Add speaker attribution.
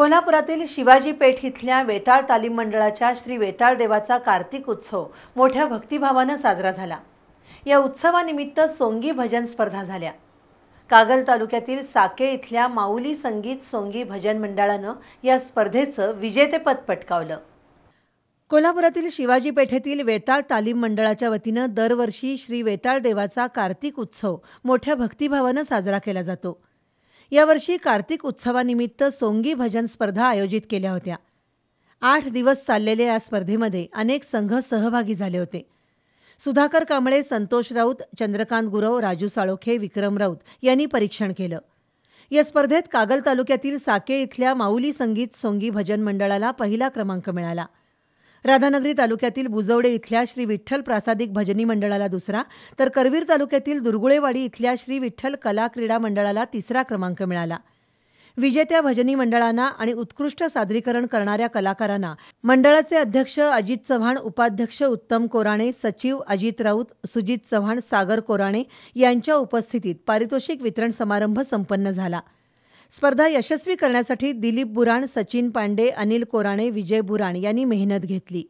Speaker 1: कोल्हापुरातील शिवाजी पेठ इथल्या वेताळ तालीम मंडळाच्या श्री वेताळ देवाचा कार्तिक उत्सव मोठ्या भक्तिभावानं साजरा झाला या उत्सवानिमित्त सोंगी भजन स्पर्धा झाल्या कागल तालुक्यातील साके इथल्या माऊली संगीत सोंगी भजन मंडळानं या स्पर्धेचं विजेतेपद पटकावलं कोल्हापुरातील शिवाजी पेठेतील वेताळ तालीम मंडळाच्या वतीनं दरवर्षी श्री वेताळ देवाचा कार्तिक उत्सव मोठ्या भक्तिभावानं साजरा केला जातो यावर्षी कार्तिक उत्सवानिमित्त सोंगी भजन स्पर्धा आयोजित केल्या होत्या आठ दिवस चाललेल्या या स्पर्धेमध्ये अनेक संघ सहभागी झाले होते सुधाकर कांबळे संतोष राऊत चंद्रकांत गुरव राजू साळोखे विक्रम राऊत यांनी परीक्षण केलं या स्पर्धेत कागल तालुक्यातील साके इथल्या माऊली संगीत सोंगी भजन मंडळाला पहिला क्रमांक मिळाला राधानगरी तालुक्यातील बुजवडे इथल्या श्री विठ्ठल प्रासादिक भजनी मंडळाला दुसरा तर करवीर तालुक्यातील दुर्गुळेवाडी इथल्या श्री विठ्ठल कला क्रीडा मंडळाला तिसरा क्रमांक मिळाला विजेत्या भजनी मंडळांना आणि उत्कृष्ट सादरीकरण करणाऱ्या कलाकारांना मंडळाचे अध्यक्ष अजित चव्हाण उपाध्यक्ष उत्तम कोराणे सचिव अजित राऊत सुजित चव्हाण सागर कोराणे यांच्या उपस्थितीत पारितोषिक वितरण समारंभ संपन्न झाला स्पर्धा यशस्वी करण्यासाठी दिलीप बुराण सचिन पांडे अनिल कोराणे विजय बुराण यांनी मेहनत घेतली